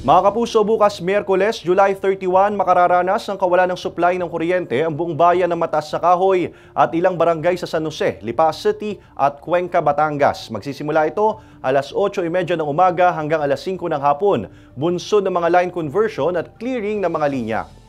Mga kapuso, bukas Merkules, July 31, makararanas ng kawalan ng supply ng kuryente ang buong bayan ng Matas sa Kahoy at ilang barangay sa San Jose, Lipa City at Cuenca, Batangas. Magsisimula ito alas 8.30 ng umaga hanggang alas 5 ng hapon, bunso ng mga line conversion at clearing ng mga linya.